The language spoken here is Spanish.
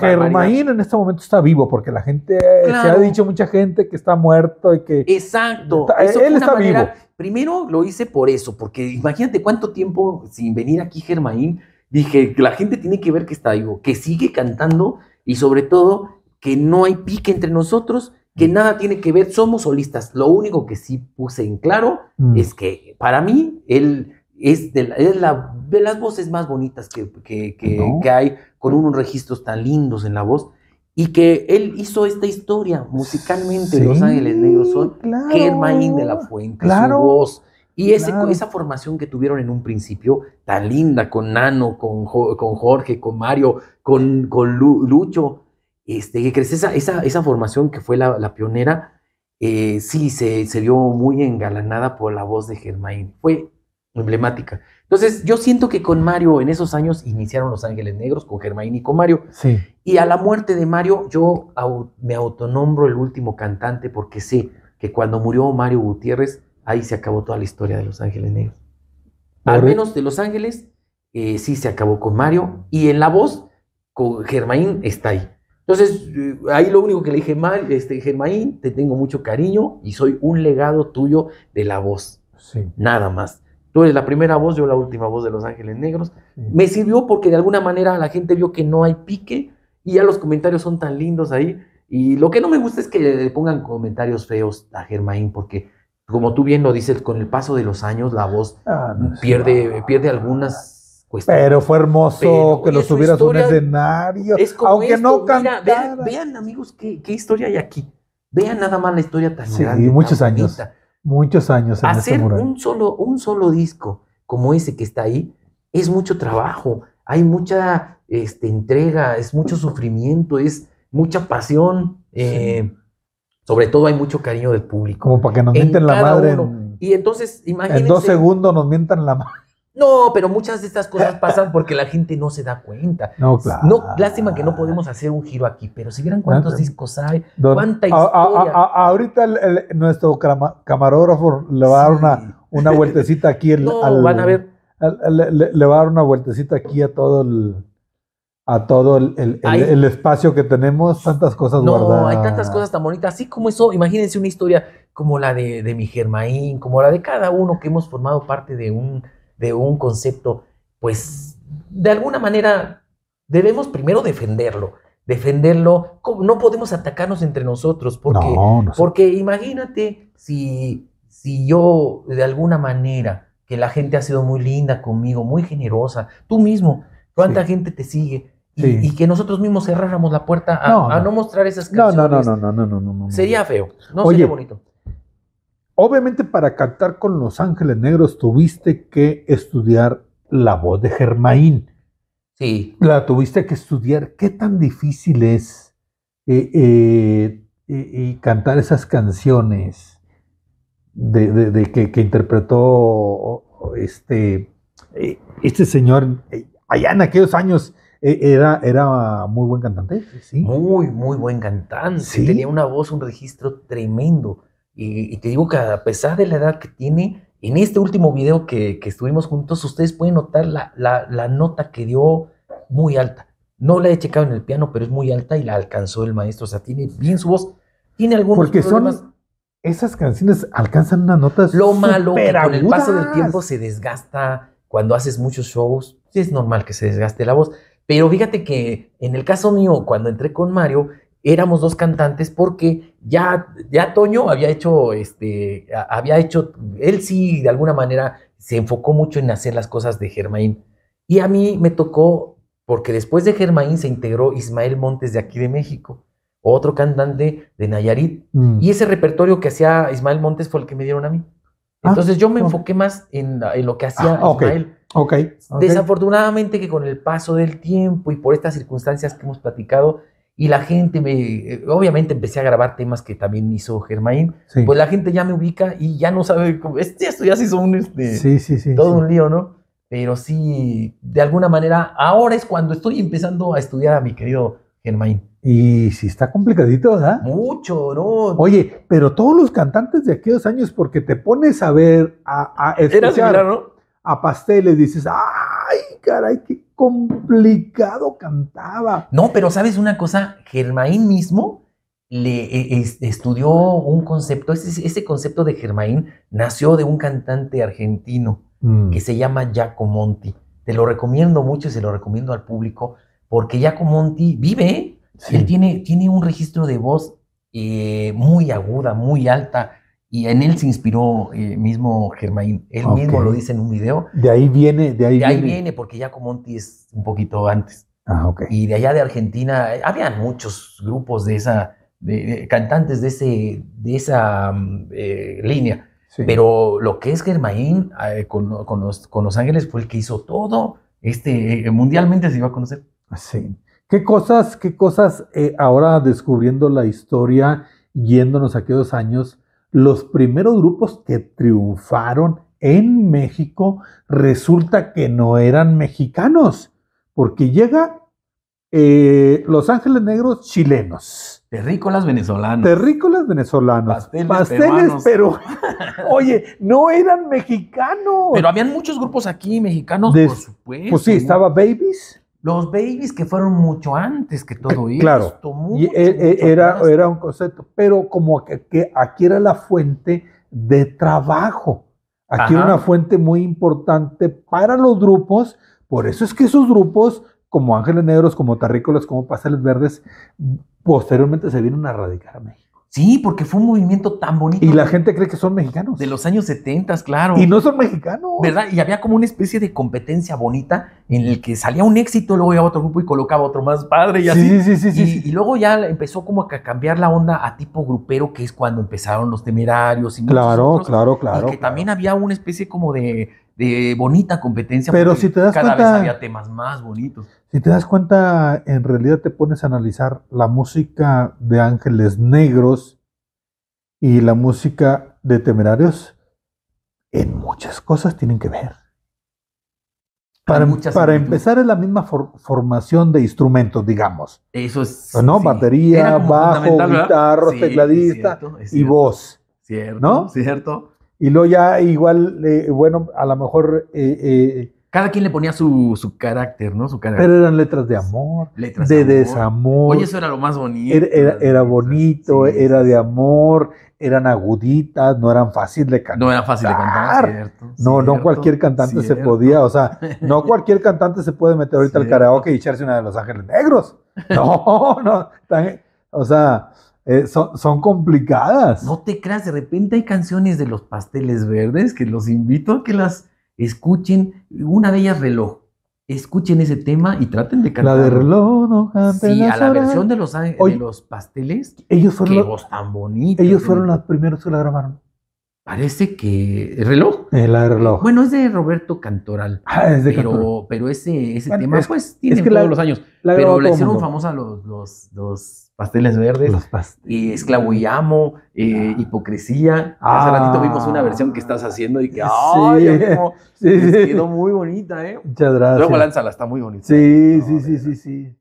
Germain en este momento está vivo porque la gente, eh, se ha dicho mucha gente que está muerto y que... Exacto. Eh, él está vivo. Primero lo hice por eso, porque imagínate cuánto tiempo sin venir aquí Germain, dije, que la gente tiene que ver que está vivo, que sigue cantando y sobre todo que no hay pique entre nosotros, que mm. nada tiene que ver, somos solistas. Lo único que sí puse en claro mm. es que para mí él es, de, es de las voces más bonitas que, hay, con unos registros tan lindos en la voz. Y que él hizo esta historia musicalmente, Los Ángeles Negros son claro, de la Fuente, su voz. Y ese, esa formación que tuvieron en un principio, tan linda, con Nano, con, con Jorge, con Mario, con, con Lucho, este, que crece esa, esa, formación que fue la, pionera, eh, sí, se, se vio muy engalanada por la voz de Germain. Fue emblemática. Entonces, yo siento que con Mario en esos años iniciaron Los Ángeles Negros, con Germain y con Mario. Sí. Y a la muerte de Mario, yo me autonombro el último cantante porque sé que cuando murió Mario Gutiérrez, ahí se acabó toda la historia de Los Ángeles Negros. Al e- menos de Los Ángeles, eh, sí se acabó con Mario. Y en la voz, con Germain está ahí. Entonces, eh, ahí lo único que le dije, mal, este, Germain, te tengo mucho cariño y soy un legado tuyo de la voz. Sí. Nada más. Tú eres la primera voz, yo la última voz de Los Ángeles Negros. Me sirvió porque de alguna manera la gente vio que no hay pique y ya los comentarios son tan lindos ahí. Y lo que no me gusta es que le pongan comentarios feos a Germain porque como tú bien lo dices, con el paso de los años la voz ah, pierde, pierde algunas cuestiones. Pero fue hermoso que lo subieras a un escenario. Es como aunque no mira, vean, amigos, qué, historia hay aquí. Vean nada más la historia tan sí, muchos años. Muchos años. Hacer Un, solo, un solo disco como ese que está ahí es mucho trabajo, hay mucha este, entrega, es mucho sufrimiento, es mucha pasión. Eh, sobre todo hay mucho cariño del público. Como para que nos mienten la madre. y entonces, imagínense. En dos segundos nos mientan la madre. No, pero muchas de estas cosas pasan porque la gente no se da cuenta. No, claro. lástima que no podemos hacer un giro aquí, pero si vieran cuántos discos hay, cuánta historia. ahorita nuestro camarógrafo le va a dar una, una vueltecita aquí. no, van a ver. le, va a dar una vueltecita aquí a todo el a todo el, espacio que tenemos, tantas cosas no, hay tantas cosas tan bonitas, así como eso, imagínense una historia como la de, de mi Germain, como la de cada uno que hemos formado parte de un, de un concepto, pues de alguna manera debemos primero defenderlo, defenderlo, no podemos atacarnos entre nosotros, porque, porque imagínate si, si yo de alguna manera, que la gente ha sido muy linda conmigo, muy generosa, tú mismo, cuánta gente te sigue, y, que nosotros mismos cerráramos la puerta a no, mostrar esas canciones. No, no, no, no, no, no, no, Sería feo, no sería bonito. Obviamente para cantar con Los Ángeles Negros tuviste que estudiar la voz de Germain. Sí. La tuviste que estudiar. ¿Qué tan difícil es eh, eh, eh, cantar esas canciones de, que, interpretó este, este señor allá en aquellos años? Era, era muy buen cantante, ¿sí? Muy, muy buen cantante. Tenía una voz, un registro tremendo. Y, te digo que a pesar de la edad que tiene, en este último video que, estuvimos juntos, ustedes pueden notar la, la, nota que dio muy alta. No la he checado en el piano, pero es muy alta y la alcanzó el maestro. O sea, tiene bien su voz. Tiene algunos Porque son esas canciones alcanzan una notas Lo malo que con el paso del tiempo se desgasta cuando haces muchos shows. Es normal que se desgaste la voz. Pero fíjate que en el caso mío, cuando entré con Mario, éramos dos cantantes porque ya, ya Toño había hecho, este, había hecho, él sí de alguna manera se enfocó mucho en hacer las cosas de Germain. Y a mí me tocó, porque después de Germain se integró Ismael Montes de aquí de México, otro cantante de Nayarit. Mm. Y ese repertorio que hacía Ismael Montes fue el que me dieron a mí. Ah, Entonces yo me enfoqué más en, en lo que ah, hacía Ismael. Okay, Desafortunadamente que con el paso del tiempo y por estas circunstancias que hemos platicado, y la gente me, eh, obviamente empecé a grabar temas que también hizo Germain, pues la gente ya me ubica y ya no sabe, cómo, esto ya se este, hizo todo un lío, ¿no? Pero sí, de alguna manera, ahora es cuando estoy empezando a estudiar a mi querido Germain. Y sí, está complicadito, ¿verdad? Mucho, ¿no? Oye, pero todos los cantantes de aquellos años, porque te pones a ver, a, a escuchar, Era a pasteles, dices, ay, caray, qué, complicado cantaba. No, pero sabes una cosa, Germain mismo le e, estudió un concepto, ese, ese, concepto de Germain nació de un cantante argentino mm. que se llama Monti Te lo recomiendo mucho y se lo recomiendo al público porque Monti vive, ¿eh? él tiene, tiene un registro de voz eh, muy aguda, muy alta, y en él se inspiró eh, mismo Germain. Él mismo lo dice en un video. De ahí viene, de ahí viene. ahí viene, porque ya Monti es un poquito antes. Ah, Y de allá de Argentina, eh, había muchos grupos de esa, de, cantantes de, ese, de esa mm, eh, línea. Pero lo que es Germain con, los, Ángeles fue el que hizo todo. Este, mundialmente se iba a conocer. Sí. ¿Qué cosas, qué cosas ahora descubriendo la historia, yéndonos a aquellos años? los primeros grupos que triunfaron en México resulta que no eran mexicanos, porque llega eh, Los Ángeles Negros chilenos. Terrícolas venezolanos. Terrícolas venezolanos. Pasteles, pero oye, no eran mexicanos. Pero habían muchos grupos aquí mexicanos, por supuesto. Pues sí, estaba Babies. Los babies que fueron mucho antes que todo eh, esto. Claro, eh, eh, era, era un concepto, pero como que, aquí era la fuente de trabajo. Aquí era una fuente muy importante para los grupos. Por eso es que esos grupos, como Ángeles Negros, como Tarrícolas, como Pasales Verdes, posteriormente se vienen a radicar a México. Sí, porque fue un movimiento tan bonito. Y la gente cree que son mexicanos. De los años 70, claro. Y no son mexicanos. ¿Verdad? Y había como una especie de competencia bonita en el que salía un éxito, luego iba otro grupo y colocaba otro más padre y así. Sí, sí, sí, y, sí. Y luego ya empezó como a cambiar la onda a tipo grupero, que es cuando empezaron los temerarios y Claro, claro, claro. Y que también había una especie como de de bonita competencia. Pero si te das cada cuenta, vez había temas más bonitos. Si te das cuenta, en realidad te pones a analizar la música de Ángeles Negros y la música de Temerarios, en muchas cosas tienen que ver. Para, empezar, es la misma formación de instrumentos, digamos. Eso es. ¿No? Batería, bajo, guitarra, tecladista y voz. Cierto, ¿no? Cierto. Y luego ya igual, eh, bueno, a lo mejor... Eh, eh, cada quien le ponía su, carácter, ¿no? Su carácter. Pero eran letras de amor, de, desamor. Oye, eso era lo más bonito. Era, bonito, era de amor, eran aguditas, no eran fáciles de cantar. No era fácil de cantar, No, no cualquier cantante se podía, o sea, no cualquier cantante se puede meter ahorita al karaoke y echarse una de Los Ángeles Negros. No, no, o sea, eh, son, complicadas. No te creas, de repente hay canciones de los pasteles verdes que los invito a que las escuchen. Una de ellas, reloj. Escuchen ese tema y traten de cantar. La de reloj, no Sí, a la versión de los, de los pasteles. Ellos fueron. los, voz tan bonita. Ellos fueron los primeros que la grabaron. Parece que. ¿El reloj? Eh, de reloj. Bueno, es de Roberto Cantoral. Ah, es de pero, Pero ese, tema, pues, tiene todos los años. pero le hicieron famosa los, los, los Pasteles Verdes. esclavo y Amo, eh, ah. Hipocresía. Ah. Hace ratito vimos una versión que estás haciendo y que ¡ay! Sí. Amigo, quedó muy bonita, ¿eh? Muchas gracias. Luego lánzala, está muy bonita. Sí, ¿eh? sí, sí, sí, sí.